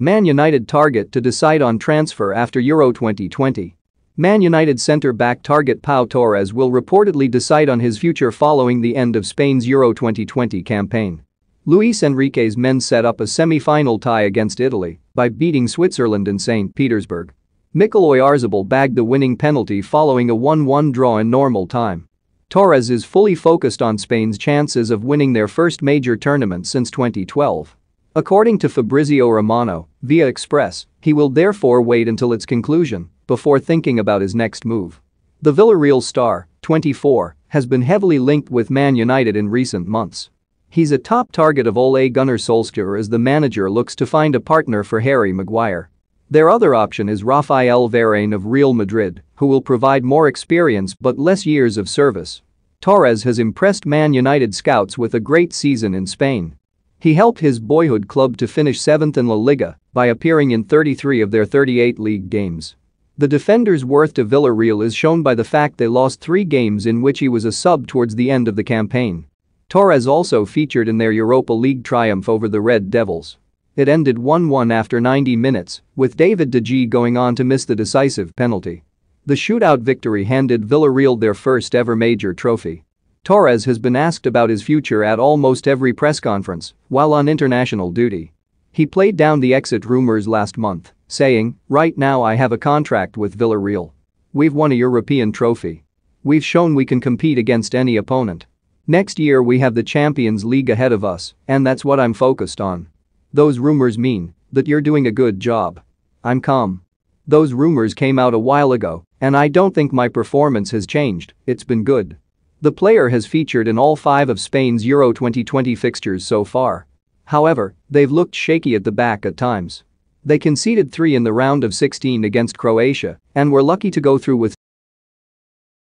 Man United target to decide on transfer after Euro 2020. Man United centre-back target Pau Torres will reportedly decide on his future following the end of Spain's Euro 2020 campaign. Luis Enrique's men set up a semi-final tie against Italy by beating Switzerland in St. Petersburg. Mikel Oyarzabal bagged the winning penalty following a 1-1 draw in normal time. Torres is fully focused on Spain's chances of winning their first major tournament since 2012. According to Fabrizio Romano, via Express, he will therefore wait until its conclusion before thinking about his next move. The Villarreal star, 24, has been heavily linked with Man United in recent months. He's a top target of Ole Gunnar Solskjaer as the manager looks to find a partner for Harry Maguire. Their other option is Rafael Varane of Real Madrid, who will provide more experience but less years of service. Torres has impressed Man United scouts with a great season in Spain he helped his boyhood club to finish seventh in La Liga by appearing in 33 of their 38 league games. The defender's worth to Villarreal is shown by the fact they lost three games in which he was a sub towards the end of the campaign. Torres also featured in their Europa League triumph over the Red Devils. It ended 1-1 after 90 minutes, with David De Gea going on to miss the decisive penalty. The shootout victory handed Villarreal their first ever major trophy. Torres has been asked about his future at almost every press conference while on international duty. He played down the exit rumors last month, saying, Right now I have a contract with Villarreal. We've won a European trophy. We've shown we can compete against any opponent. Next year we have the Champions League ahead of us and that's what I'm focused on. Those rumors mean that you're doing a good job. I'm calm. Those rumors came out a while ago and I don't think my performance has changed, it's been good. The player has featured in all five of Spain's Euro 2020 fixtures so far. However, they've looked shaky at the back at times. They conceded three in the round of 16 against Croatia and were lucky to go through with